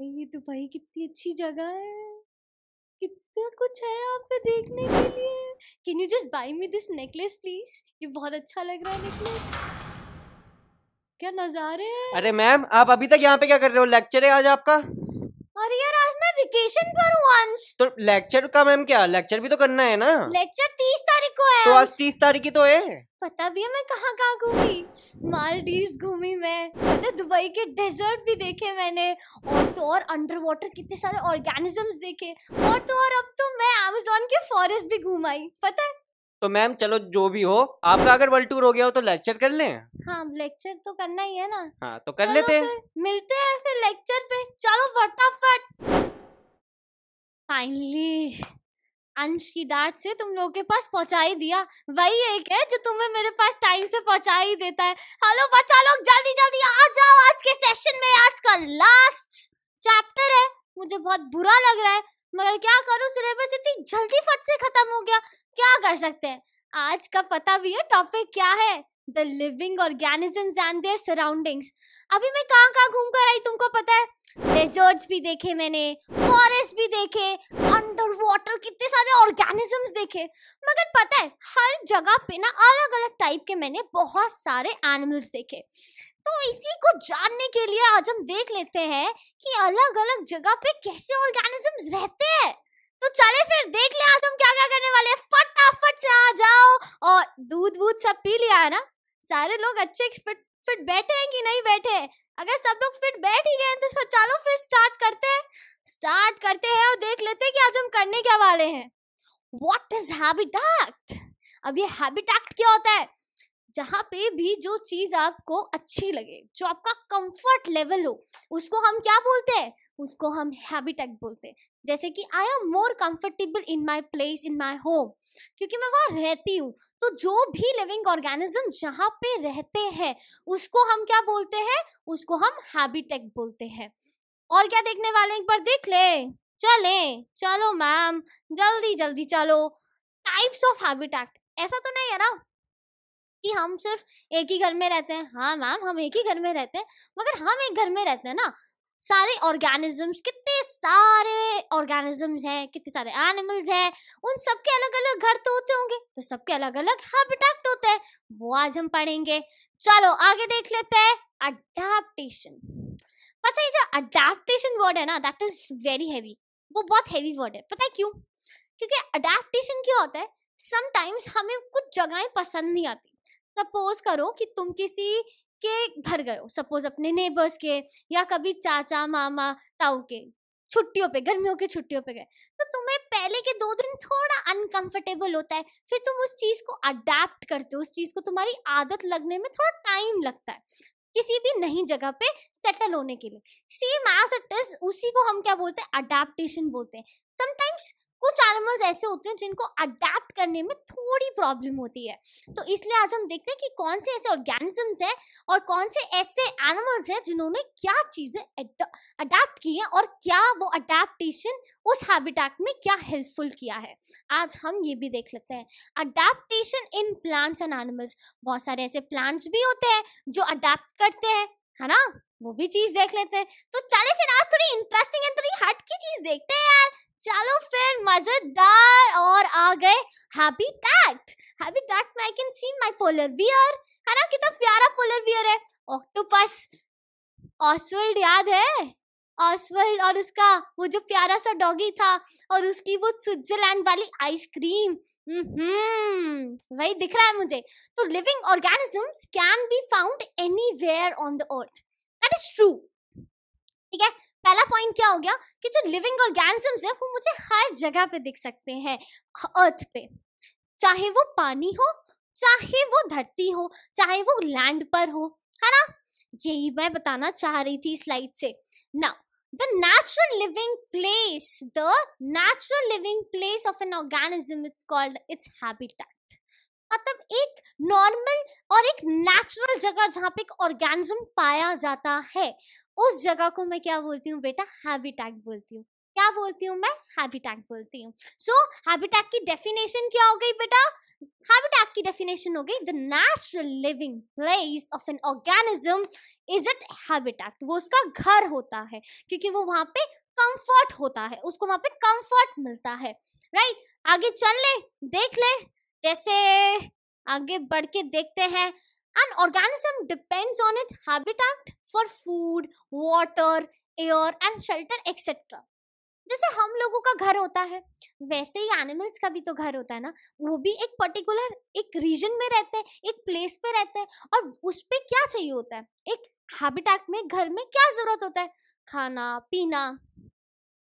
ये दुबई कितनी अच्छी जगह है कितना कुछ है यहाँ पे देखने के लिए can you just buy me this necklace please ये बहुत अच्छा लग रहा है नेकलेस क्या नजारे हैं अरे मैम आप अभी तक यहाँ पे क्या कर रहे हो लेक्चर है आज आपका अरे यार आज मैं वेकेशन पर हूँ अंश तो लेक्चर का मैम क्या लेक्चर भी तो करना है ना लेक्चर तीस तारीख को है तो आज तीस तारीख की तो है पता भी है मैं कहाँ कहाँ घूमी मालदीव्स घूमी मैं तो दुबई के डेजर्ट भी देखे मैंने और तो और अंडर वाटर कितने सारे ऑर्गेनिजम्स देखे और तो और अब तो मैं अमेजोन के फॉरेस्ट भी घूम आई पता है तो मैम चलो जो भी हो आपका अगर वर्ल्ड टूर हो गया हो तो लेक्चर कर लें हाँ लेक्चर तो करना ही है ना हाँ तो कर लेते हैं मिलते हैं फिर लेक्चर पे चलो फटाफट फाइनली अंश की डांट से तुम लोगों के पास पहुंचा ही दिया वही एक है जो तुम्हें मेरे पास टाइम से पहुंचा ही देता है हेलो बच्चा लोग जल्दी जल्दी आ जाओ आज के सेशन में आज का लास्ट चैप्टर है मुझे बहुत बुरा लग रहा है मगर क्या करूं सिलेबस इतनी जल्दी फट से खत्म हो गया क्या कर सकते हैं आज का पता भी है टॉपिक क्या है the living organism and their surroundings अभी मैं कहाँ कहाँ घूम कर आई तुमको पता है डेजर्ट्स भी देखे मैंने फॉरेस्ट भी देखे अंडर वाटर कितने सारे ऑर्गेनिजम्स देखे मगर पता है हर जगह पे ना अलग अलग टाइप के मैंने बहुत सारे एनिमल्स देखे तो इसी को जानने के लिए आज हम देख लेते हैं कि अलग अलग जगह पे कैसे ऑर्गेनिजम्स रहते हैं तो चले फिर देख ले आज हम क्या क्या करने वाले फटाफट से आ जाओ और दूध वूध सब पी लिया है ना सारे लोग अच्छे फिट फिट बैठे हैं कि नहीं बैठे अगर सब लोग फिट बैठ ही गए हैं तो चलो फिर स्टार्ट करते हैं स्टार्ट करते हैं और देख लेते हैं कि आज हम करने क्या वाले हैं वॉट इज हैबिटैक्ट अब ये हैबिटैक्ट क्या होता है जहाँ पे भी जो चीज आपको अच्छी लगे जो आपका कंफर्ट लेवल हो उसको हम क्या बोलते हैं उसको हम हैबिटेक्ट बोलते हैं जैसे कि I am more comfortable in my place in my home क्योंकि मैं वहाँ रहती हूँ तो जो भी लिविंग ऑर्गेनिज्म जहाँ पे रहते हैं उसको हम क्या बोलते हैं उसको हम हैबिटेट बोलते हैं और क्या देखने वाले एक बार देख ले चले चलो मैम जल्दी जल्दी चलो टाइप्स ऑफ हैबिटेट ऐसा तो नहीं है ना कि हम सिर्फ एक ही घर में रहते हैं हाँ मैम हम एक ही घर में रहते हैं मगर हम एक घर में रहते हैं ना सारे ऑर्गेनिजम्स कितने सारे ऑर्गेनिजम्स हैं कितने सारे एनिमल्स हैं उन सबके अलग अलग घर तो होते होंगे तो सबके अलग अलग हैबिटेट होते हैं वो आज हम पढ़ेंगे चलो आगे देख लेते हैं अडेप्टेशन अच्छा ये जो अडेप्टेशन वर्ड है ना दैट इज वेरी हैवी वो बहुत हैवी वर्ड है पता है क्यों क्योंकि अडेप्टेशन क्या होता है समटाइम्स हमें कुछ जगहें पसंद नहीं आती सपोज करो कि तुम किसी के घर गए हो सपोज अपने नेबर्स के या कभी चाचा मामा ताऊ के छुट्टियों पे गर्मियों की छुट्टियों पे गए तो तुम्हें पहले के दो दिन थोड़ा अनकंफर्टेबल होता है फिर तुम उस चीज को अडेप्ट करते हो उस चीज को तुम्हारी आदत लगने में थोड़ा टाइम लगता है किसी भी नई जगह पे सेटल होने के लिए सेम एज इट इज उसी को हम क्या बोलते हैं अडेप्टेशन बोलते हैं समटाइम्स कुछ एनिमल्स ऐसे होते हैं जिनको अडेप्ट करने में थोड़ी प्रॉब्लम होती है तो इसलिए आज हम देखते हैं कि कौन से ऐसे ऑर्गेनिजम्स हैं और कौन से ऐसे एनिमल्स हैं जिन्होंने क्या चीज़ें अडेप्ट की हैं और क्या वो अडेप्टेशन उस हैबिटेट में क्या हेल्पफुल किया है आज हम ये भी देख लेते हैं adaptation in plants and animals बहुत सारे ऐसे प्लांट्स भी होते हैं जो अडेप्ट करते हैं है ना वो भी चीज देख लेते हैं तो चले फिर आज थोड़ी इंटरेस्टिंग एंड थोड़ी हट की चीज देखते हैं यार चलो फिर मजेदार और आ गए हैप्पी हैप्पी हैबिटेट में I can see my polar bear है ना कितना प्यारा पोलर बियर है ऑक्टोपस ऑसवर्ल्ड याद है ऑसवर्ल्ड और उसका वो जो प्यारा सा डॉगी था और उसकी वो स्विट्जरलैंड वाली आइसक्रीम हम्म वही दिख रहा है मुझे तो living organisms can be found anywhere on the earth that is true ठीक है पहला पॉइंट क्या हो गया कि जो लिविंग ऑर्गेनिजम्स है वो मुझे हर जगह पे दिख सकते हैं अर्थ पे चाहे वो पानी हो चाहे वो धरती हो चाहे वो लैंड पर हो है ना यही मैं बताना चाह रही थी स्लाइड से now the natural living place the natural living place of an organism it's called it's habitat मतलब एक नॉर्मल और एक नेचुरल जगह जहाँ पे एक ऑर्गेनिज्म पाया जाता है उस जगह को मैं क्या बोलती हूँ बेटा हैबिटैट बोलती हूँ क्या बोलती हूँ मैं हैबिटैट बोलती हूँ सो so, हैबिटैट की डेफिनेशन क्या हो गई बेटा हैबिटैट की डेफिनेशन हो गई the natural living place of an organism is it habitat वो उसका घर होता है क्योंकि वो वहां पे कंफर्ट होता है उसको वहां पे कंफर्ट मिलता है राइट right? आगे चल ले देख ले जैसे आगे बढ़ के देखते हैं an organism depends on it habitat for food water air and shelter etcetera जैसे हम लोगों का घर होता है वैसे ही एनिमल्स का भी तो घर होता है ना वो भी एक पर्टिकुलर एक रीजन में रहते हैं एक प्लेस पे रहते हैं और उस पर क्या चाहिए होता है एक हैबिटेट में घर में क्या जरूरत होता है खाना पीना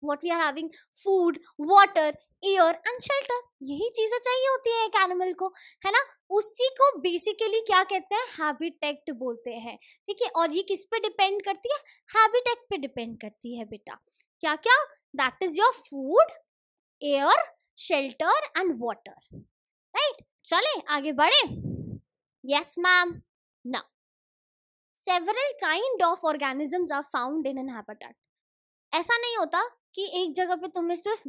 what we are having food water air and shelter यही चीजें चाहिए होती है एक एनिमल को है ना उसी को बेसिकली क्या कहते हैं हैबिटेक्ट बोलते हैं ठीक है और ये किस पे डिपेंड करती है हैबिटेक्ट पे डिपेंड करती है बेटा क्या क्या that is your food air shelter and water right चले आगे बढ़े यस मैम ना several kind of organisms are found in an habitat ऐसा नहीं होता कि एक जगह पे तुम्हें सिर्फ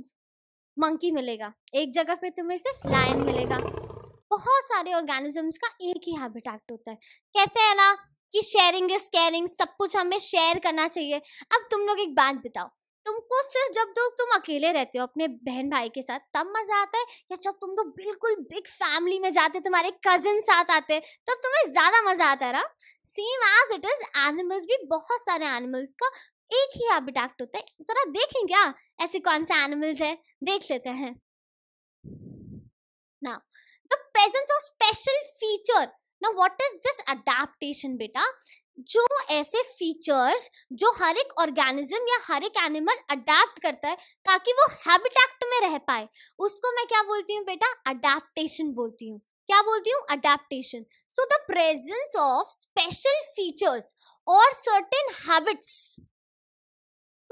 मंकी मिलेगा एक जगह पे तुम्हें सिर्फ लायन मिलेगा बहुत सारे ऑर्गेनिजम्स का एक ही हैबिटेट होता है कहते हैं ना कि शेयरिंग इज केयरिंग सब कुछ हमें शेयर करना चाहिए अब तुम लोग एक बात बताओ तुमको सिर्फ जब लोग तुम अकेले रहते हो अपने बहन भाई के साथ तब मजा आता है या जब तुम लोग बिल्कुल बिग फैमिली में जाते तुम्हारे कजिन साथ आते तब तुम्हें ज्यादा मजा आता है ना same as it is animals भी बहुत सारे एनिमल्स का एक ही हैबिटेट होता है जरा देखें क्या ऐसे कौन से एनिमल्स है देख लेते हैं ना the presence of special feature ना वॉट इज दिस adaptation बेटा जो ऐसे फीचर्स जो हर एक ऑर्गेनिज्म या हर एक एनिमल अडेप्ट करता है ताकि वो हैबिटेक्ट में रह पाए उसको मैं क्या बोलती हूँ बेटा अडेप्टेशन बोलती हूँ क्या बोलती हूँ adaptation so the presence of special features और सर्टेन हैबिट्स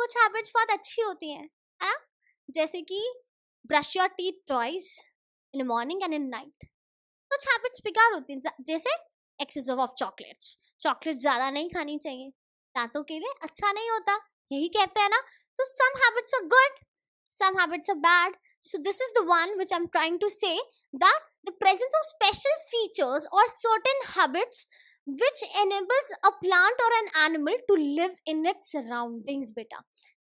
कुछ हैबिट्स बहुत अच्छी होती हैं है जैसे कि brush your teeth twice in morning and in night कुछ हैबिट्स बेकार होती हैं जैसे एक्सेस ऑफ चॉकलेट्स चॉकलेट ज़्यादा नहीं खानी चाहिए दांतों के लिए अच्छा नहीं होता यही कहते हैं ना तो some habits are good some habits are bad so this is the one which I am trying to say that the presence of special features और certain habits which enables a plant और an animal to live in its surroundings बेटा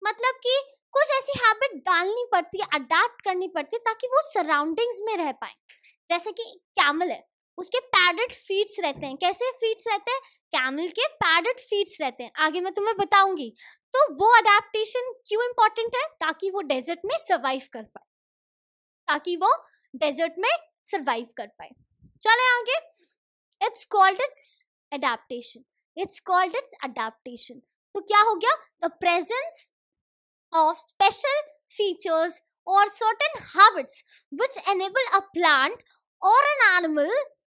मतलब कि कुछ ऐसी habit डालनी पड़ती है अडाप्ट करनी पड़ती है ताकि वो सराउंडिंग्स में रह पाए जैसे कि कैमल है उसके पैडेड फीट्स रहते हैं कैसे फीट्स रहते हैं कैमल के पैडेड फीट्स रहते हैं आगे मैं तुम्हें बताऊंगी तो वो अडेप्टेशन क्यों इंपॉर्टेंट है ताकि वो डेजर्ट में सर्वाइव कर पाए ताकि वो डेजर्ट में सर्वाइव कर पाए चले आगे it's called it's adaptation it's called it's adaptation तो क्या हो गया the presence of special features or certain habits which enable a plant or an animal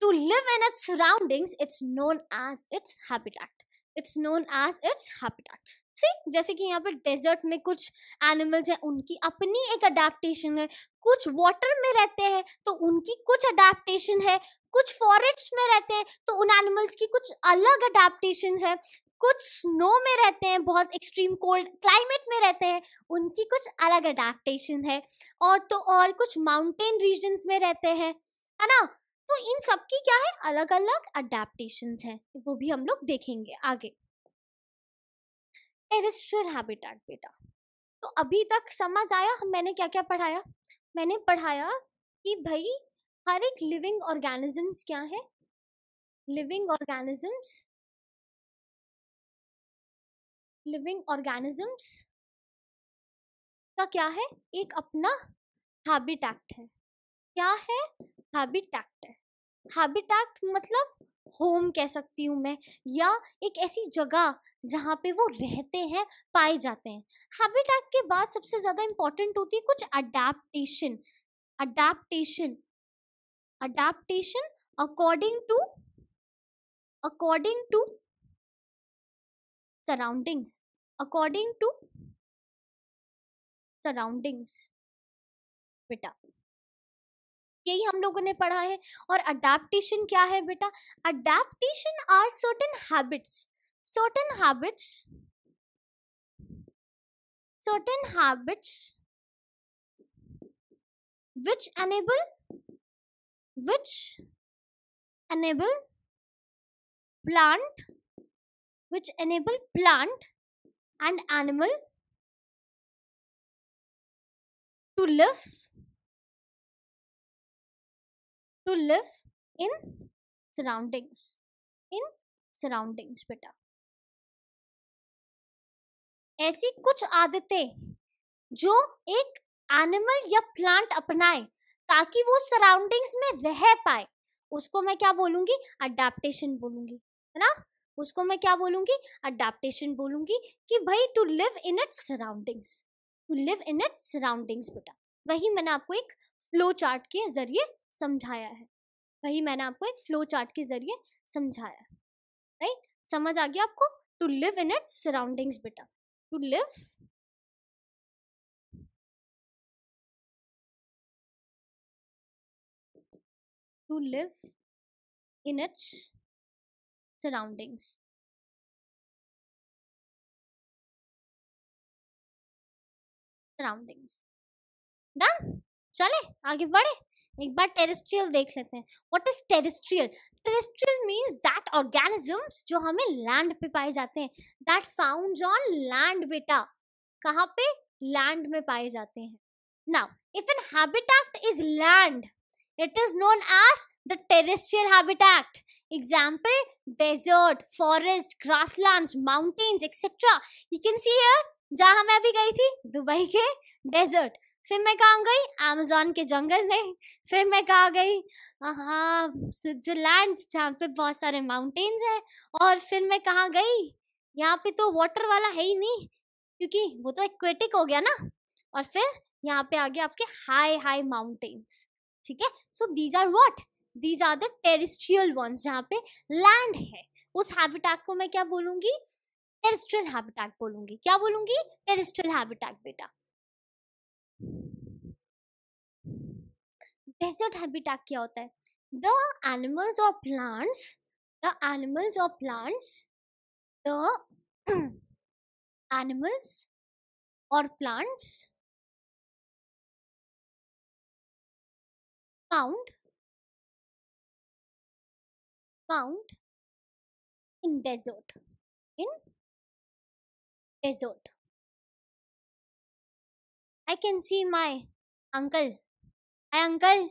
to live in its surroundings, it's known as its habitat. It's known as its habitat. See, जैसे कि यहाँ पे desert में कुछ animals हैं उनकी अपनी एक अडेप्टेशन है कुछ वाटर में रहते हैं तो उनकी कुछ अडेप्टेशन है कुछ फॉरेस्ट में रहते हैं तो उन एनिमल्स की कुछ अलग अडेप्टेशन है कुछ स्नो में रहते हैं बहुत एक्सट्रीम कोल्ड क्लाइमेट में रहते हैं उनकी कुछ अलग अडाप्टेशन है और तो और कुछ माउंटेन रीजन्स में रहते हैं है ना तो इन सब की क्या है अलग अलग अडेप्टेशन है वो भी हम लोग देखेंगे आगे टेरेस्ट्रियल हैबिटेट बेटा तो अभी तक समझ आया मैंने क्या क्या पढ़ाया मैंने पढ़ाया कि भाई हर एक लिविंग ऑर्गेनिजम्स क्या है लिविंग ऑर्गेनिजम्स लिविंग ऑर्गेनिजम्स का क्या है एक अपना हैबिटैक्ट है क्या है हैबिटैक्ट है हैबिटैक्ट मतलब होम कह सकती हूँ मैं या एक ऐसी जगह जहाँ पे वो रहते हैं पाए जाते हैं हैबिटैक्ट के बाद सबसे ज़्यादा इम्पॉर्टेंट होती है कुछ adaptation adaptation adaptation according to according to surroundings according to surroundings beta यही हम लोगों ने पढ़ा है और अडेप्टेशन क्या है बेटा adaptation are certain habits certain habits certain habits which enable which enable plant which enable plant and animal to live to live in surroundings in surroundings बेटा ऐसी कुछ आदतें जो एक एनिमल या प्लांट अपनाए ताकि वो सराउंडिंग्स में रह पाए उसको मैं क्या बोलूंगी अडेप्टेशन बोलूंगी है ना उसको मैं क्या बोलूंगी अडेप्टेशन बोलूंगी कि भाई to live in it surroundings to live in it surroundings बेटा वही मैंने आपको एक फ्लो चार्ट के ज़रिए समझाया है वही मैंने आपको एक फ्लो चार्ट के ज़रिए समझाया राइट समझ आ गया आपको to live in it surroundings बेटा to live to live in its surroundings surroundings done चले आगे बढ़े एक बार टेरेस्ट्रियल देख लेते हैं what is terrestrial terrestrial means that organisms जो हमें लैंड पे पाए जाते हैं दैट फाउंड ऑन लैंड बेटा कहाँ पे लैंड में पाए जाते हैं now if an habitat is land it is known as the terrestrial habitat example desert, forest grasslands, mountains etcetera you can see here जहां मैं भी गई थी दुबई के डेजर्ट फिर मैं कहाँ गई अमेजोन के जंगल में फिर मैं कहाँ गई हाँ स्विट्जरलैंड जहाँ पे बहुत सारे माउंटेन्स हैं और फिर मैं कहाँ गई यहाँ पे तो वाटर वाला है ही नहीं क्योंकि वो तो एक्वेटिक हो गया ना और फिर यहाँ पे आ गया आपके हाई हाई माउंटेन्स ठीक है so these are what these are the terrestrial ones जहाँ पे लैंड है उस हैबिटैट को मैं क्या बोलूंगी टेरिस्ट्रियल हैबिटैट बोलूंगी क्या बोलूंगी टेरिस्ट्रियल हैबिटैट बेटा डेजर्ट हैबिटैट क्या होता है द एनिमल्स और प्लांट्स द एनिमल्स और प्लांट्स द एनिमल्स और plants found found in desert in desert i can see my uncle hi uncle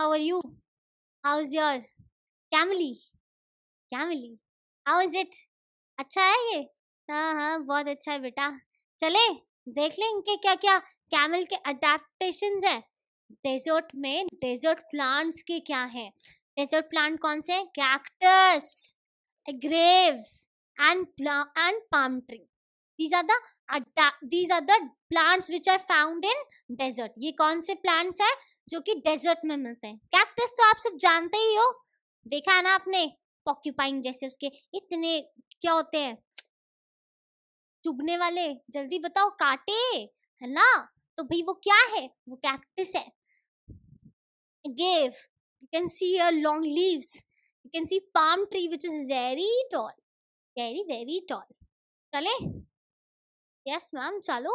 how are you how's your Camly Camly how is it अच्छा है ये हाँ हाँ बहुत अच्छा है बेटा चले देख लें इनके क्या क्या कैमल के अडेप्टेशन है डेजर्ट में डेजर्ट प्लांट्स के क्या हैं डेजर्ट प्लांट कौन से cactus agave and and palm tree these are these are the plants which are found in desert ये कौन से प्लांट्स है जो कि डेजर्ट में मिलते हैं कैक्टस तो आप सब जानते ही हो देखा है ना आपने पॉक्यूपाइन जैसे उसके इतने क्या होते हैं चुभने वाले जल्दी बताओ काटे है ना तो भाई वो क्या है वो कैक्टस है agave You can see uh, long leaves. You can see palm tree which is very tall. Very, very tall. Chale? Yes, ma'am. Chalo.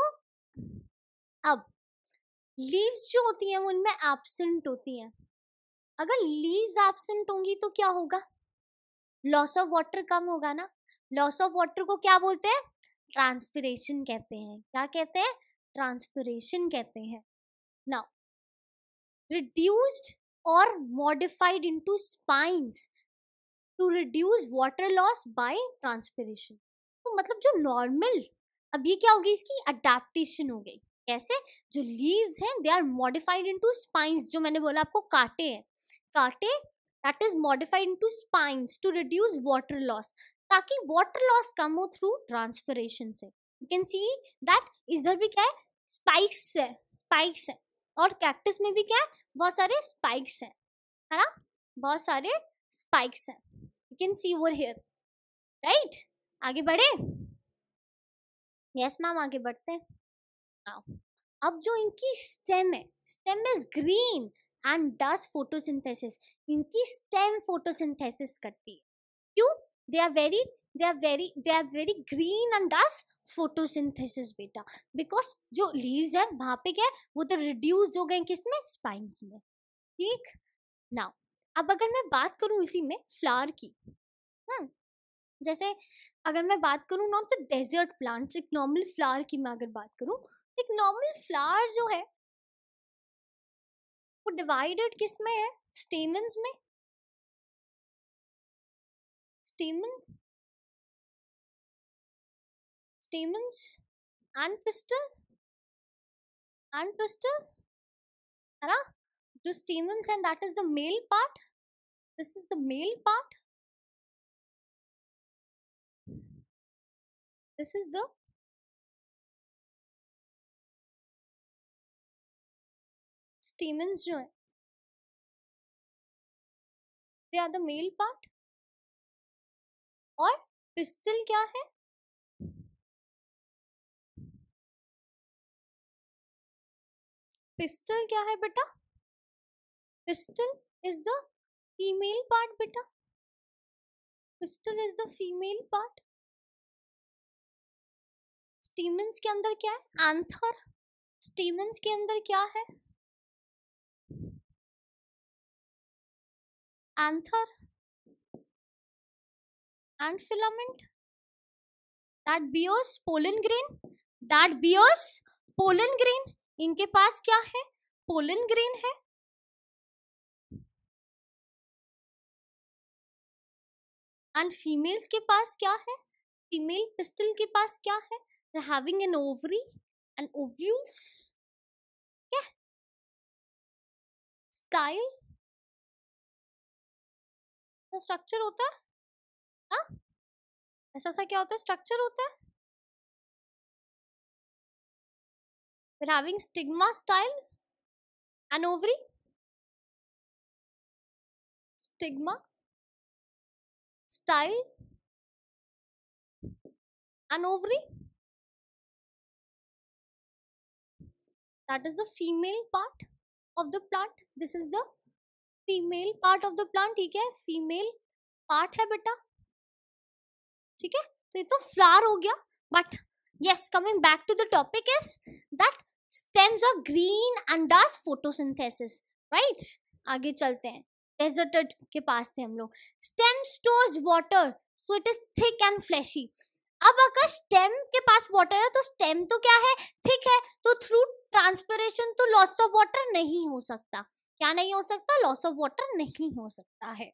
अब लीव्स जो होती हैं वो उनमें एब्सेंट होती हैं अगर लीव्स एब्सेंट होंगी तो क्या होगा लॉस ऑफ वाटर कम होगा ना लॉस ऑफ वाटर को क्या बोलते हैं ट्रांसपिरेशन कहते हैं क्या कहते हैं ट्रांसपिरेशन कहते हैं now reduced or modified into spines to reduce water loss by transpiration. तो मतलब जो normal अब ये क्या होगी इसकी adaptation हो गई कैसे जो leaves हैं they are modified into spines जो मैंने बोला आपको काटे हैं काटे that is modified into spines to reduce water loss ताकि water loss कम हो through transpiration से you can see that इधर भी क्या है spikes है spikes है और कैक्टस में भी क्या है बहुत सारे स्पाइक्स है है ना बहुत सारे स्पाइक्स है you can see over here right आगे बढ़े यस मैम आगे बढ़ते हैं अब जो इनकी स्टेम है stem is green and does photosynthesis इनकी स्टेम फोटोसिंथेसिस करती है क्यों they are very they are very they are very green and does photosynthesis बेटा बिकॉज जो लीव्स है वहां पे क्या है वो तो रिड्यूस हो गए किसमें स्पाइंस में ठीक नाउ अब अगर मैं बात करूँ इसी में फ्लावर की हम्म जैसे अगर मैं बात करूँ नॉट द डेजर्ट प्लांट्स एक नॉर्मल फ्लावर की मैं अगर बात करूँ एक नॉर्मल फ्लावर जो है वो डिवाइडेड किस में है स्टेमन्स में stamen stamens and pistil and pistil ara two जो stamens and that is the male part this is the male part this is the stamens jo है they are the male part और pistil क्या है pistil क्या है बेटा pistil is the female part बेटा pistil is the female part stamens के अंदर क्या है एंथर स्टीमेंस के अंदर क्या है anther and filament that bears pollen grain that bears pollen grain इनके पास क्या है पोलन ग्रेन है एंड फीमेल्स के पास क्या है फीमेल पिस्टल के पास क्या है having an ovary and ovules क्या स्टाइल स्ट्रक्चर होता है आ? हाँ? ऐसा सा क्या होता है स्ट्रक्चर होता है We're having stigma style an ovary. Stigma, style, an ovary. That is the female part of the plant. This is the female part of the plant theek hai female part hai beta theek hai तो ये तो flower ho gaya but yes coming back to the topic is that stems are green and does photosynthesis right आगे चलते हैं deserted के पास थे हम लोग stem stores water so it is thick and fleshy अब अगर स्टेम के पास वाटर है तो स्टेम तो क्या है थिक है तो थ्रू ट्रांसपरेशन तो लॉस ऑफ वाटर नहीं हो सकता क्या नहीं हो सकता लॉस ऑफ वाटर नहीं हो सकता है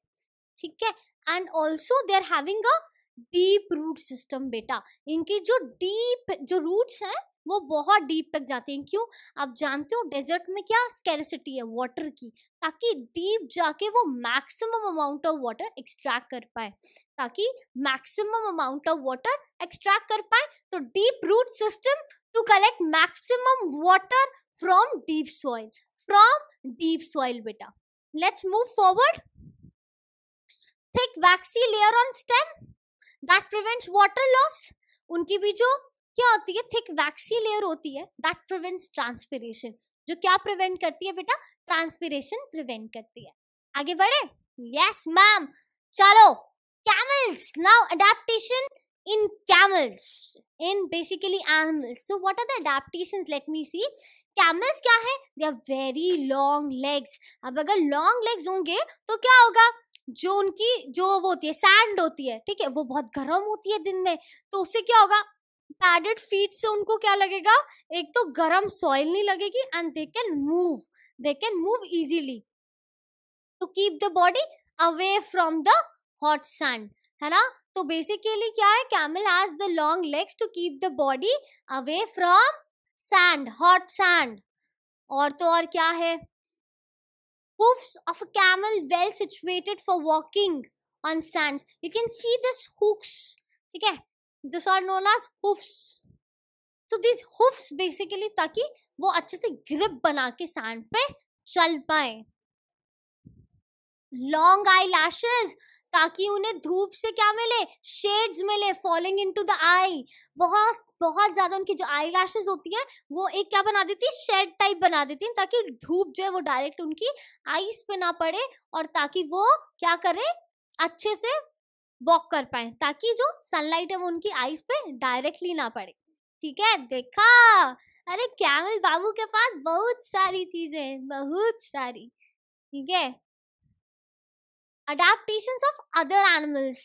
ठीक है and also they are having a deep root system बेटा इनकी जो डीप जो रूट्स हैं वो बहुत डीप तक जाते हैं क्यों आप जानते हो डेजर्ट में क्या स्केरसिटी है वाटर की ताकि डीप जाके वो maximum amount of water extract कर पाए ताकि maximum amount of water extract कर पाए तो deep root system to collect maximum water from deep soil from deep soil बेटा let's move forward thick waxy layer on stem that prevents water loss उनकी भी जो क्या होती है थिक वैक्सी लेयर होती है दैट प्रिवेंट्स ट्रांसपिरेशन जो क्या प्रिवेंट करती है बेटा ट्रांसपिरेशन प्रिवेंट करती है आगे बढ़े यस मैम चलो camels now adaptation in camels in basically animals so what are the adaptations let me see camels क्या है they are very long legs अब अगर लॉन्ग लेग्स होंगे तो क्या होगा जो उनकी जो वो होती है सैंड होती है ठीक है वो बहुत गर्म होती है दिन में तो उससे क्या होगा पैडेड फीट से उनको क्या लगेगा एक तो गर्म सॉइल नहीं लगेगी and they can move they can move easily to keep the body away from the hot sand है ना तो बेसिकली क्या है camel has the long legs to keep the body away from sand hot sand और तो और क्या है hoofs of a camel well situated for walking on sands you can see this hooks ठीक है this are known as hoofs so this hoofs basically ताकि वो अच्छे से ग्रिप बना के सैंड पे चल पाए लॉन्ग आई लैशेज ताकि उन्हें धूप से क्या मिले शेड्स मिले falling into the eye बहुत बहुत ज्यादा उनकी जो आई लैशेज होती है वो एक क्या बना देती है शेड टाइप बना देती है ताकि धूप जो है वो डायरेक्ट उनकी आईज पे ना पड़े और ताकि वो क्या करें अच्छे से वॉक कर पाए ताकि जो सनलाइट है वो उनकी आईज पे डायरेक्टली ना पड़े ठीक है देखा अरे कैमल बाबू के पास बहुत सारी चीजें हैं बहुत सारी ठीक है adaptations of other animals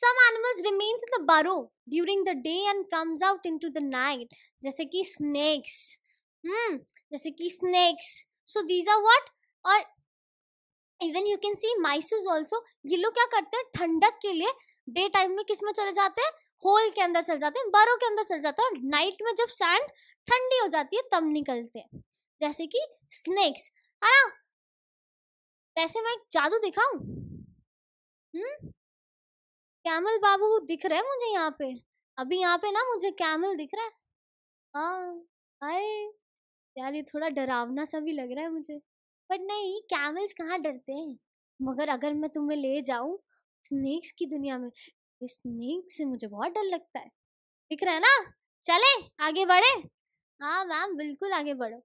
some animals remains in the burrow during the day and comes out into the night जैसे कि snakes हम्म जैसे कि snakes so these are what और even you can see mices also ये लोग क्या करते हैं ठंडक के लिए डे टाइम में किस में चले जाते हैं होल के अंदर चल जाते हैं बरों के अंदर चल जाते हैं और नाइट में जब सैंड ठंडी हो जाती है तब निकलते हैं जैसे कि स्नेक्स है ना वैसे मैं एक जादू दिखाऊं हम्म कैमल बाबू दिख रहे हैं मुझे यहाँ पे अभी यहाँ पे ना मुझे कैमल दिख रहा है हाँ हाय यार ये थोड़ा डरावना सा भी लग रहा है मुझे बट नहीं कैमल्स कहाँ डरते हैं मगर अगर मैं तुम्हें ले जाऊँ स्नेक्स की दुनिया में स्नेक से मुझे बहुत डर लगता है दिख रहा है ना चले आगे बढ़े हाँ मैम बिल्कुल आगे बढ़ो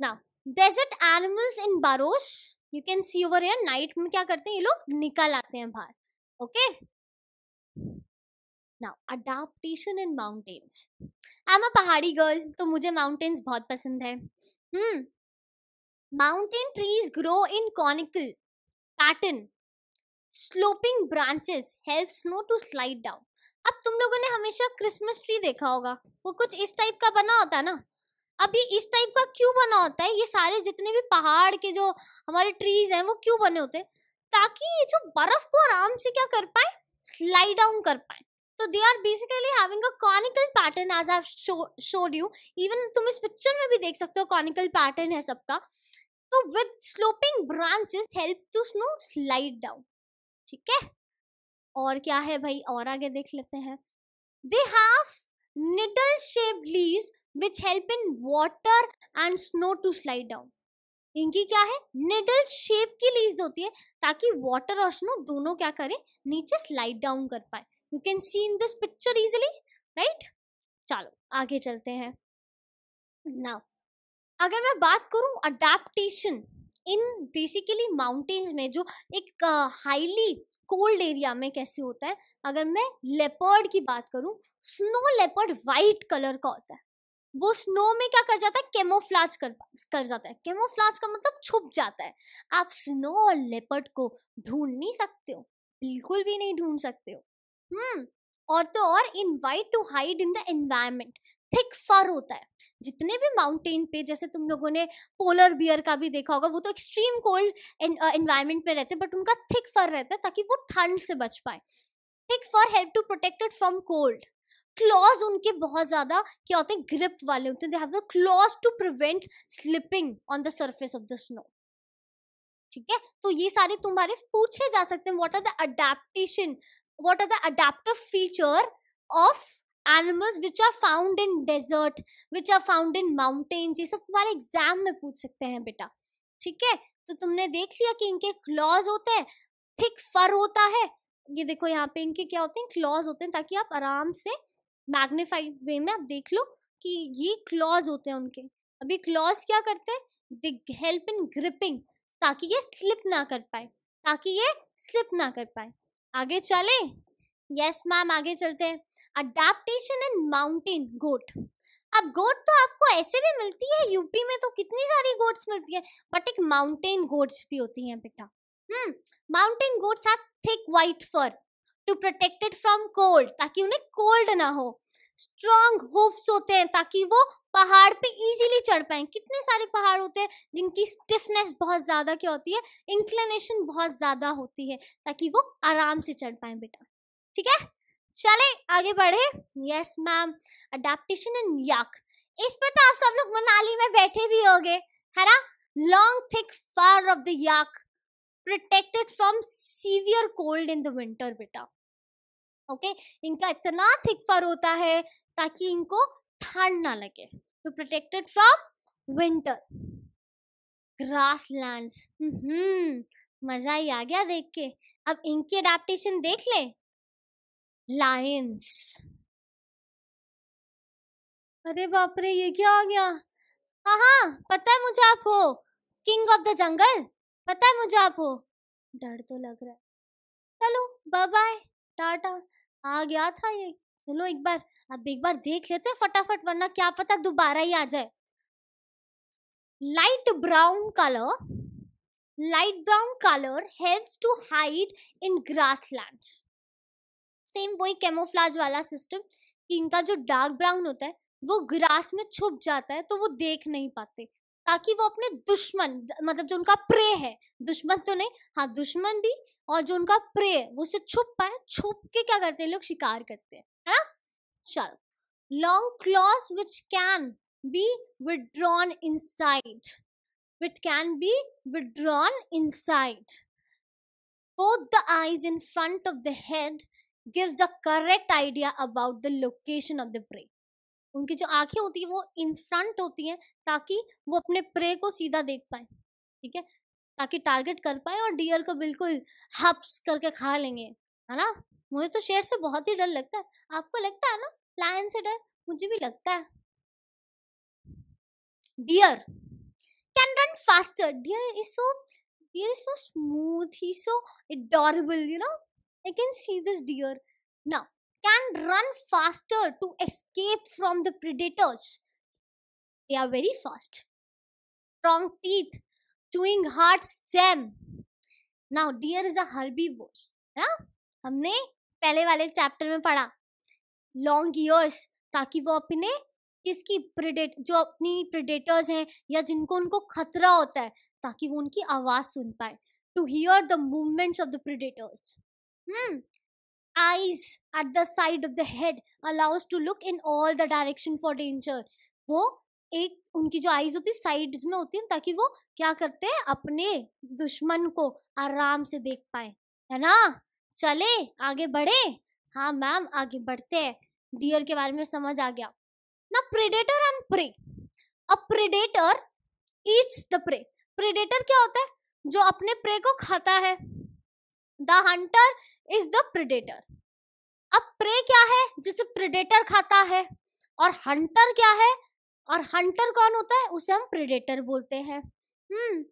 ना desert animals in burrows you can see over here night में क्या करते हैं ये लोग निकल आते हैं बाहर okay now adaptation in mountains I am a पहाड़ी गर्ल तो मुझे माउंटेन्स बहुत पसंद है हम्म Mountain trees grow in conical pattern. Sloping branches help snow to slide down. अब तुम लोगों ने हमेशा क्रिसमस ट्री देखा होगा वो कुछ इस टाइप का बना होता है ना अब ये इस टाइप का क्यों बना होता है ये सारे जितने भी पहाड़ के जो हमारे ट्रीज हैं वो क्यों बने होते हैं ताकि ये जो बर्फ को आराम से क्या कर पाए स्लाइड डाउन कर पाए तो they are basically having a conical pattern as I showed you even तुम इस पिक्चर में भी देख सकते हो कॉनिकल पैटर्न है सबका तो with sloping branches help to snow slide down ठीक है और क्या है भाई और आगे देख लेते हैं they have needle shaped leaves which help in water and snow to slide down इनकी क्या है निडल शेप की लीव्स होती है ताकि वाटर और स्नो दोनों क्या करें नीचे स्लाइड डाउन कर पाए you can see in this picture easily right चलो आगे चलते हैं नाउ अगर मैं बात करूँ अडेप्टन इन बेसिकली माउंटेन्स में जो एक हाईली कोल्ड एरिया में कैसे होता है अगर मैं लेपर्ड की बात करूँ स्नो लेपर्ड वाइट कलर का होता है वो स्नो में क्या कर जाता है केमोफ्लाज कर कर जाता है केमोफ्लाज का मतलब छुप जाता है आप स्नो और लेपर्ड को ढूंढ नहीं सकते हो बिल्कुल भी नहीं ढूंढ सकते हो हम्म और तो और in white to hide in the environment thick fur होता है जितने भी माउंटेन पे जैसे तुम लोगों ने पोलर बियर का भी देखा होगा वो तो एक्सट्रीम कोल्ड एनवायरमेंट में रहते हैं बट उनका थिक फर रहता है ताकि वो ठंड से बच पाए thick fur help to protected from cold claws उनके बहुत ज्यादा क्या होते हैं ग्रिप वाले होते हैं they claws to prevent slipping on the surface of the snow ठीक है तो ये सारे तुम्हारे पूछे जा सकते हैं what are the adaptation what are the adaptive feature of animals which are found in desert which are found in mountain ये सब तुम्हारे एग्जाम में पूछ सकते हैं बेटा ठीक है तो तुमने देख लिया कि इनके क्लॉज होते हैं थिक फर होता है ये देखो यहाँ पे इनके क्या होते हैं क्लॉज होते हैं ताकि आप आराम से मैग्निफाइड वे में आप देख लो कि ये क्लॉज होते हैं उनके अभी क्लॉज क्या करते हैं दे हेल्प इन ग्रिपिंग ताकि ये स्लिप ना कर पाए ताकि ये स्लिप ना कर पाए आगे चले यस yes, मैम आगे चलते हैं अडेप्टेशन एंड माउंटेन गोट अब गोट तो आपको ऐसे भी मिलती है यूपी में तो कितनी सारी गोट्स मिलती है बट एक माउंटेन गोट्स भी होती हैं बेटा hmm mountain goats have thick white fur to protected from cold ताकि उन्हें कोल्ड ना हो स्ट्रॉन्ग होफ्स होते हैं ताकि वो पहाड़ पे इजीली चढ़ पाए कितने सारे पहाड़ होते हैं जिनकी स्टिफनेस बहुत ज़्यादा क्या होती है इंक्लिनेशन बहुत ज़्यादा होती है ताकि वो आराम से चढ़ पाए बेटा ठीक है चले आगे बढ़े यस मैम अडेप्टेशन इन यक इस पर तो आप सब लोग मनाली में बैठे भी होंगे है ना long thick fur of the yak protected from severe cold in the winter बेटा ओके okay? इनका इतना थिक फर होता है ताकि इनको ठंड ना लगे तो protected from winter grassland मजा ही आ गया देख के अब इनकी अडेप्टेशन देख ले लाइन्स अरे बाप रे ये क्या आ गया हाँ हाँ पता है मुझे आप हो किंग ऑफ द जंगल पता है मुझे आप हो डर तो लग रहा है चलो बाय बाय टाटा आ गया था ये चलो एक बार अब एक बार देख लेते हैं फटाफट वरना क्या पता दोबारा ही आ जाए light brown colour light brown colour helps to hide in grasslands same वही कैमोफ्लाज वाला सिस्टम कि इनका जो डार्क ब्राउन होता है वो ग्रास में छुप जाता है तो वो देख नहीं पाते ताकि वो अपने दुश्मन मतलब जो उनका प्रे है दुश्मन तो नहीं हाँ दुश्मन भी और जो उनका प्रे वो उसे छुप पाए छुप के क्या करते हैं लोग शिकार करते हैं है ना चलो long claws which can be withdrawn inside which can be withdrawn inside both the eyes in front of the head gives the correct idea about the location of the prey उनकी जो आंखें होती है वो in front होती हैं ताकि वो अपने प्रे को सीधा देख पाए ठीक है ताकि टारगेट कर पाए और डियर को बिल्कुल हप्स करके खा लेंगे है ना मुझे तो शेर से बहुत ही डर लगता है आपको लगता है ना लायन से डर मुझे भी लगता है deer can run faster deer is so deer is so smooth he so adorable you know I can see this deer now can run faster to escape from the predators. They are very fast. Strong teeth, chewing hard stem Now deer is a herbivore yeah? हमने पहले वाले chapter में पढ़ा long years ताकि वो अपने किसकी predate जो अपनी प्रिडेटर्स हैं या जिनको उनको खतरा होता है ताकि वो उनकी आवाज़ सुन पाए to hear the movements of the predators Hmm. Eyes at the side of the head allows to look in all the direction for danger. वो एक उनकी जो आईज होती साइड्स में होती है ताकि वो क्या करते हैं अपने दुश्मन को आराम से देख पाए है ना चले आगे बढ़े हाँ मैम आगे बढ़ते हैं डियर के बारे में समझ आ गया ना predator and prey a predator eats the prey predator क्या होता है जो अपने प्रे को खाता है the hunter is the predator अब प्रे क्या है जिसे प्रिडेटर खाता है और हंटर क्या है और हंटर कौन होता है उसे हम प्रिडेटर बोलते हैं हम्म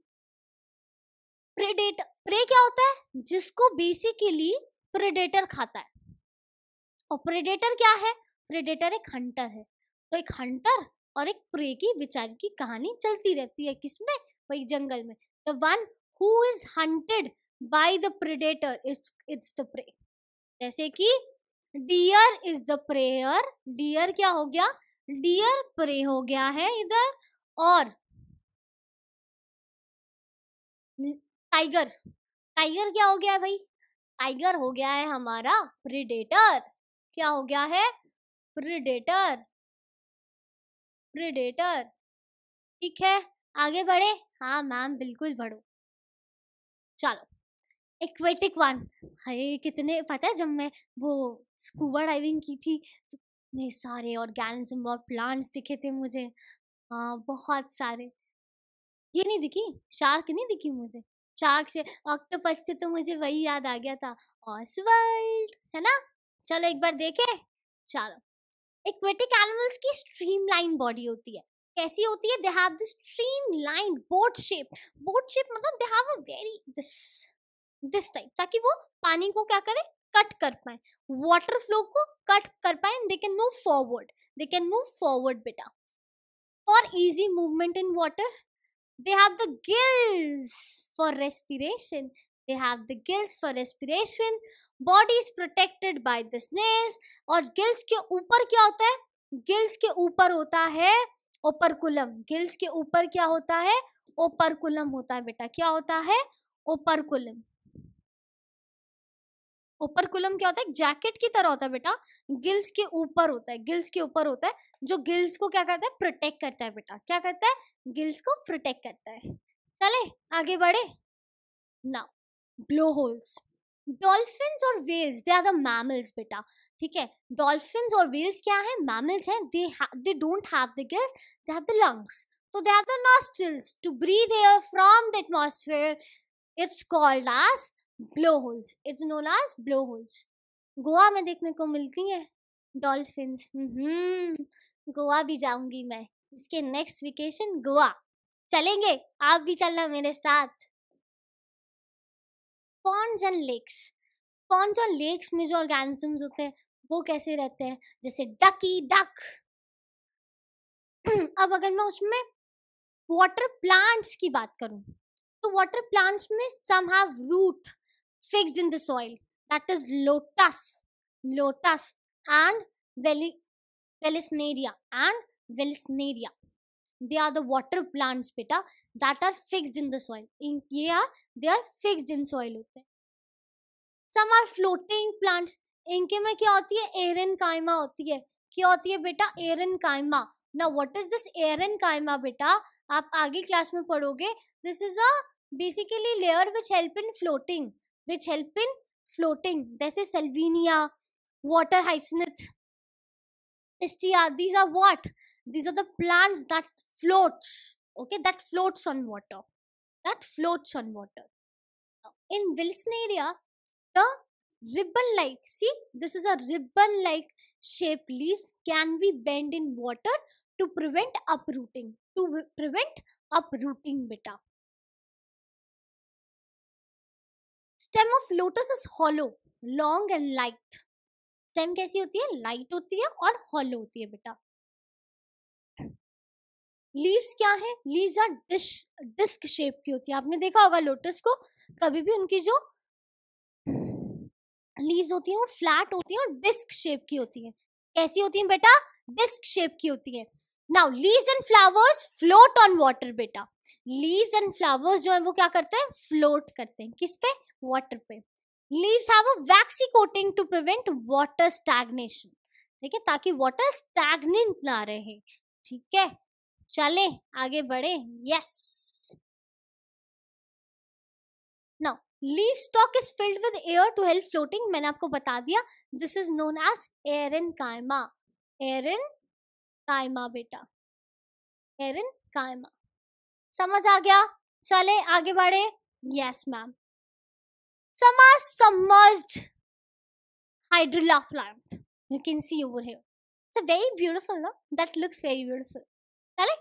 प्रिडेटर प्रे क्या होता है जिसको बेसिकली प्रिडेटर खाता है और प्रिडेटर क्या है प्रिडेटर एक हंटर है तो एक हंटर और एक प्रे की बेचारी की कहानी चलती रहती है किसमें वही जंगल में the one who is hunted by the predator it's the prey जैसे कि deer is the prayer deer क्या हो गया डियर प्रे हो गया है इधर और टाइगर टाइगर क्या हो गया है भाई टाइगर हो गया है हमारा प्रिडेटर क्या हो गया है प्रिडेटर प्रिडेटर ठीक है आगे बढ़े हाँ मैम बिल्कुल बढ़ो चलो एक्वेटिक वन अरे कितने पता है जब मैं वो स्कूबा डाइविंग की थी तो इतने सारे ऑर्गेनिज्म और प्लांट्स दिखे थे मुझे हाँ बहुत सारे ये नहीं दिखी शार्क नहीं दिखी मुझे शार्क से ऑक्टोपस से तो मुझे वही याद आ गया था ऑसवर्ल्ड है ना चलो एक बार देखे चलो एक्वेटिक एनिमल्स की स्ट्रीम लाइन बॉडी होती है कैसी होती है they have the line boat shape boat shape मतलब they have a very this this type ताकि वो पानी को क्या करे कट कर पाए वाटर फ्लो को कट कर पाए they can move forward they can move forward बेटा for easy movement in water they have the gills for respiration they have the gills for respiration body is protected by the snails और gills के ऊपर क्या होता है gills के ऊपर होता है ओपरकुलम गिल्स के ऊपर क्या होता है ओपरकुलम होता है बेटा क्या होता है ओपरकुलम ऊपर कुलम क्या होता है जैकेट की तरह होता है बेटा गिल्स के ऊपर होता है गिल्स के ऊपर होता है जो गिल्स को क्या करता है प्रोटेक्ट करता है बेटा क्या करता है गिल्स को प्रोटेक्ट करता है चले आगे बढ़े ना ब्लो होल्स डॉल्फिन और whales they are the mammals बेटा ठीक है डॉल्फिन और वेल्स क्या है मैमल्स हैं they they don't have the gills they have the lungs तो they have the nostrils to breathe air from the atmosphere it's called as blow holes it's known as blow holes Goa में देखने को मिलती हैं dolphin हम्म, गोवा भी जाऊंगी मैं इसके नेक्स्ट वेकेशन गोवा चलेंगे आप भी चलना मेरे साथ पॉन्जन लेक्स पॉन्जन लेक्स में जो ऑर्गेनिजम्स होते हैं वो कैसे रहते हैं जैसे डकी डक अब अगर मैं उसमें वाटर प्लांट्स की बात करूं तो वाटर प्लांट्स में some have root fixed in the soil that is lotus lotus and Veli- Velisneria and Velisneria. They are the water plants, beta, that are fixed in the soil. In yeah, they are fixed in soil. होते Some are floating plants. इनके में क्या होती है एरन कायमा होती है क्या होती है बेटा एरन कायमा ना व्हाट इज दिस एरन कायमा बेटा आप आगे क्लास में पढ़ोगे this is a basically layer which help in floating which help in floating. This is salvinia, water hyacinth, stia. These are what? These are the plants that floats. Okay, that floats on water. That floats on water. In Wilsonaria, the ribbon-like, see, this is a ribbon-like shape leaves can be bent in water to prevent uprooting. To prevent uprooting beta. Stem of lotus is hollow long and light stem कैसी होती है light होती है और hollow होती है बेटा leaves क्या है leaves are dish disc shape की होती है आपने देखा होगा लोटस को कभी भी उनकी जो लीव्स होती है वो फ्लैट होती है और डिस्क शेप की होती है कैसी होती है बेटा डिस्क शेप की होती है now leaves and flowers float on water बेटा लीव्स एंड फ्लावर्स जो है वो क्या करते हैं फ्लोट करते हैं किस पे वाटर पे leaves have a waxy coating to prevent water stagnation ठीक है ताकि वाटर स्टैग्नेंट ना रहे ठीक है चले आगे बढ़े yes now leaf stalk is filled with air to help floating मैंने आपको बता दिया this is known as aerenchyma एरन कायमा बेटा एयर एरन कायमा समझ आ गया चले आगे बढ़े yes ma'am some submerged hydrilla plant you can see over here it's a very beautiful no that looks very beautiful चले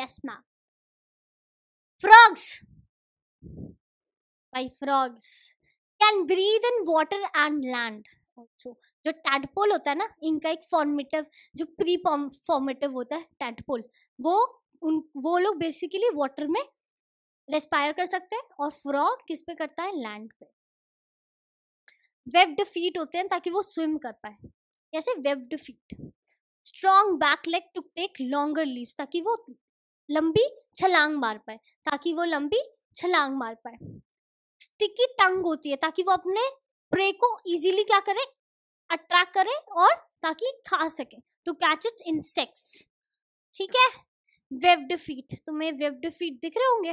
yes ma'am frogs by frogs can breathe in water and land also जो tadpole होता है ना इनका एक formative जो pre formative होता है टैडपोल वो उन वो लोग बेसिकली वाटर में रेस्पायर कर सकते हैं और फ्रॉग किस पे करता है लैंड पे वेब्ड फीट होते हैं ताकि वो स्विम कर पाए कैसे webbed feet strong back leg to take longer leap ताकि वो लंबी छलांग मार पाए ताकि वो लंबी छलांग मार पाए स्टिकी टंग होती है ताकि वो अपने प्रे को इजीली क्या करे अट्रैक्ट करे और ताकि खा सके टू कैच इट इंसेक्ट्स ठीक है वेब्ड फीट तुम्हें वेब्ड फीट दिख रहे होंगे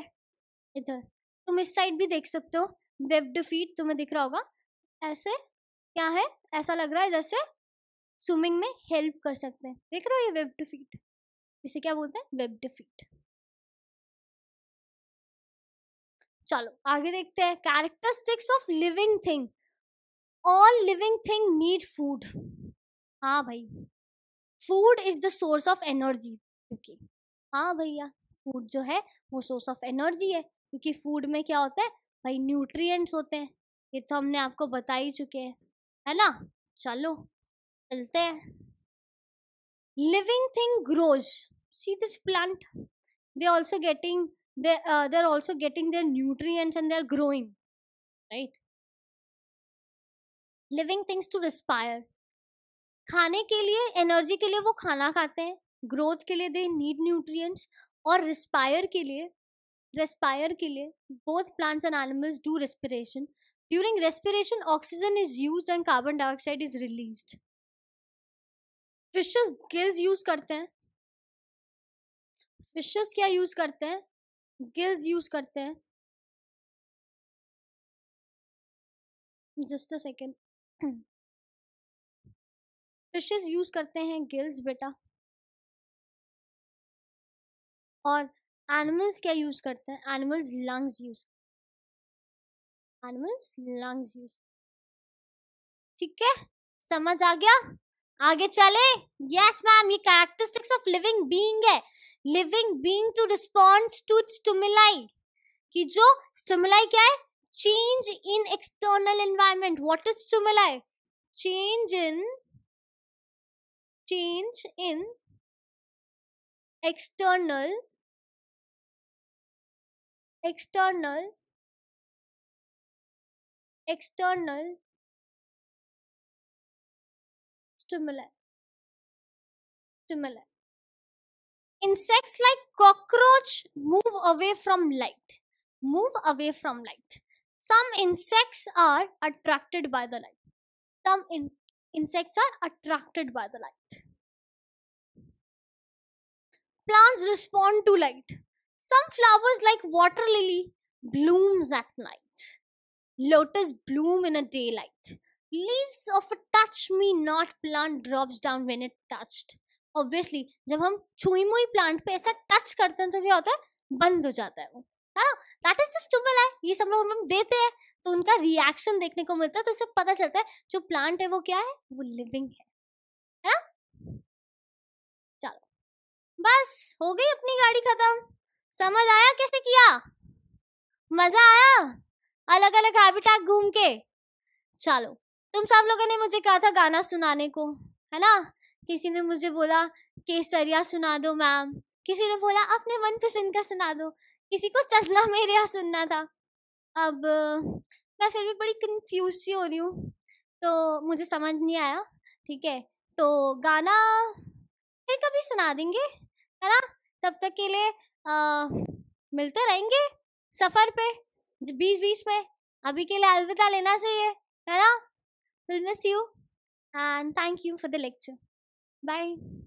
इधर तुम इस साइड भी देख सकते हो वेब्ड फीट तुम्हें दिख रहा होगा ऐसे क्या है ऐसा लग रहा है जैसे स्विमिंग में हेल्प कर सकते हैं देख रहे हो ये वेब्ड फीट इसे क्या बोलते हैं वेब्ड फीट चलो आगे देखते हैं characteristics of living thing all living thing need food हाँ भाई food is the source of energy क्योंकि हाँ भैया फूड जो है वो सोर्स ऑफ एनर्जी है क्योंकि फूड में क्या होता है भाई न्यूट्रिएंट्स होते हैं ये तो हमने आपको बता ही चुके हैं है ना चलो चलते हैं living thing grows see this plant they also getting they uh, they're also getting their nutrients and they're growing right living things to respire खाने के लिए एनर्जी के लिए वो खाना खाते हैं ग्रोथ के लिए दे नीड न्यूट्रिएंट्स और रिस्पायर के लिए रेस्पायर के लिए both plants and animals do respiration during respiration oxygen is use and carbon dioxide is release fishes gills use करते हैं फिशेस क्या यूज करते हैं गिल्स यूज करते हैं just a second fishes use करते हैं गिल्स बेटा और एनिमल्स क्या यूज़ करते हैं animals lungs use animals lungs use ठीक है समझ आ गया आगे चले यस मैम ये कैरेक्टरिस्टिक्स ऑफ लिविंग बीइंग है living being to response to stimuli कि जो स्टिमुलाई क्या है change in external environment what is stimuli change in change in external external external stimuli stimuli insects like cockroach move away from light move away from light some insects are attracted by the light some in- insects are attracted by the light plants respond to light Some flowers like water lily blooms at night. Lotus bloom in a daylight. Leaves of a touch me not plant drops down when it touched. obviously जब हम छुई मुई plant पे ऐसा touch करते हैं तो क्या होता है बंद हो जाता है वो है ना दैट इज द स्टूमल है ये सब लोग हम देते हैं तो उनका रिएक्शन देखने को मिलता है तो उसे पता चलता है जो प्लांट है वो क्या है वो लिविंग है है ना चलो बस हो गई अपनी गाड़ी खत्म समझ आया कैसे किया मजा आया अलग अलग हैबिटेट घूम के चलो तुम सब लोगों ने मुझे कहा था गाना सुनाने को है ना किसी ने मुझे बोला केसरिया सुना दो मैम किसी ने बोला अपने मन पसंद का सुना दो किसी को चलना मेरे यहाँ सुनना था अब मैं फिर भी बड़ी कंफ्यूज सी हो रही हूँ तो मुझे समझ नहीं आया ठीक है तो गाना फिर कभी सुना देंगे है ना तब तक के लिए आ, मिलते रहेंगे सफ़र पे बीच बीच में अभी के लिए अलविदा लेना चाहिए है ना will miss you and thank you for the lecture bye